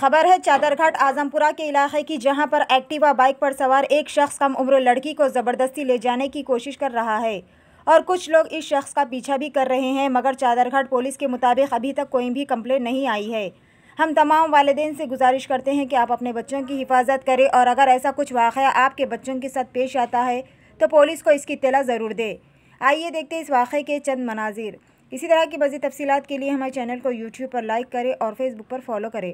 खबर है चादरघाट आजमपुरा के इलाके की जहां पर एक्टिवा बाइक पर सवार एक शख्स कम उम्र लड़की को ज़बरदस्ती ले जाने की कोशिश कर रहा है और कुछ लोग इस शख्स का पीछा भी कर रहे हैं मगर चादरघाट पुलिस के मुताबिक अभी तक कोई भी कंप्लेंट नहीं आई है हम तमाम वालदेन से गुजारिश करते हैं कि आप अपने बच्चों की हिफाजत करें और अगर ऐसा कुछ वाक़ आपके बच्चों के साथ पेश आता है तो पुलिस को इसकी इतला ज़रूर दे आइए देखते हैं इस वाक़े के चंद मनाजिर इसी तरह की मजी तफसीत के लिए हमारे चैनल को यूट्यूब पर लाइक करें और फेसबुक पर फॉलो करें